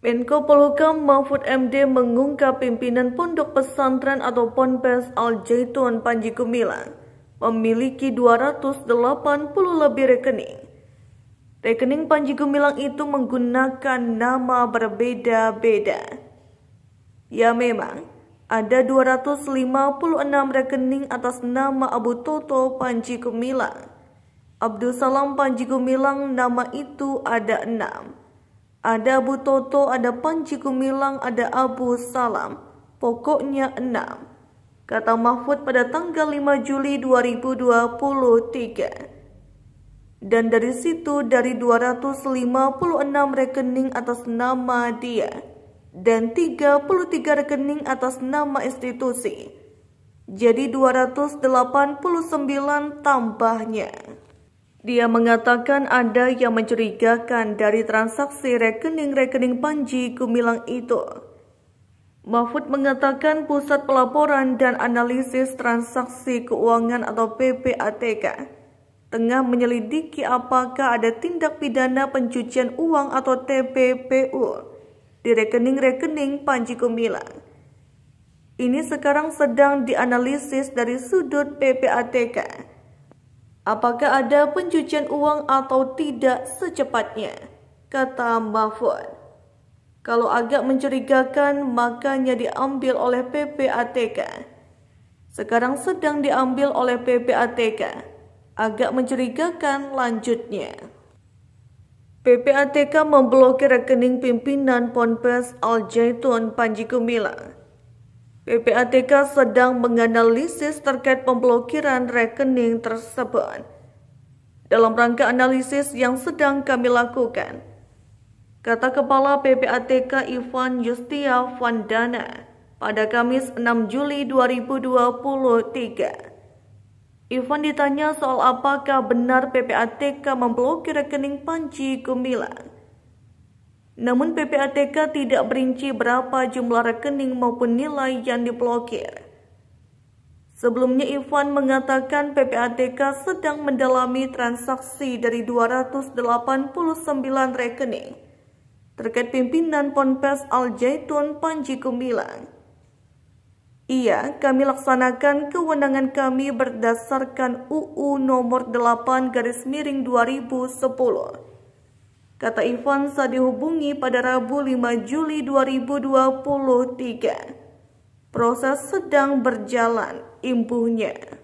Menko Polhukam Mahfud MD mengungkap pimpinan Pondok Pesantren atau Ponpes Al Jaitun Panji Gumilang memiliki 280 lebih rekening. Rekening Panji Gumilang itu menggunakan nama berbeda-beda. Ya memang, ada 256 rekening atas nama Abu Toto Panji Gumilang. Abdul Salam Panji Gumilang nama itu ada 6. Ada Abu Toto, ada Panci Gumilang, ada Abu Salam. Pokoknya enam. Kata Mahfud pada tanggal 5 Juli 2023. Dan dari situ dari 256 rekening atas nama dia dan 33 rekening atas nama institusi. Jadi 289 tambahnya. Dia mengatakan ada yang mencurigakan dari transaksi rekening-rekening Panji Gumilang itu. Mahfud mengatakan Pusat Pelaporan dan Analisis Transaksi Keuangan atau PPATK tengah menyelidiki apakah ada tindak pidana pencucian uang atau TPPU di rekening-rekening Panji Gumilang. Ini sekarang sedang dianalisis dari sudut PPATK. Apakah ada pencucian uang atau tidak secepatnya? Kata Mahfud. Kalau agak mencurigakan, makanya diambil oleh PPATK. Sekarang sedang diambil oleh PPATK. Agak mencurigakan lanjutnya. PPATK memblokir rekening pimpinan Ponpes Al Jaitun Panji Gumilang PPATK sedang menganalisis terkait pemblokiran rekening tersebut. Dalam rangka analisis yang sedang kami lakukan, kata Kepala PPATK Ivan Yustia Vandana pada Kamis 6 Juli 2023. Ivan ditanya soal apakah benar PPATK memblokir rekening Panji Gumilang. Namun PPATK tidak berinci berapa jumlah rekening maupun nilai yang diblokir. Sebelumnya Ivan mengatakan PPATK sedang mendalami transaksi dari 289 rekening terkait pimpinan Ponpes Al Jaitun Panji Gumilang. Iya, kami laksanakan kewenangan kami berdasarkan UU nomor 8 garis miring 2010 Kata Ivan saat dihubungi pada Rabu 5 Juli 2023. Proses sedang berjalan imbuhnya.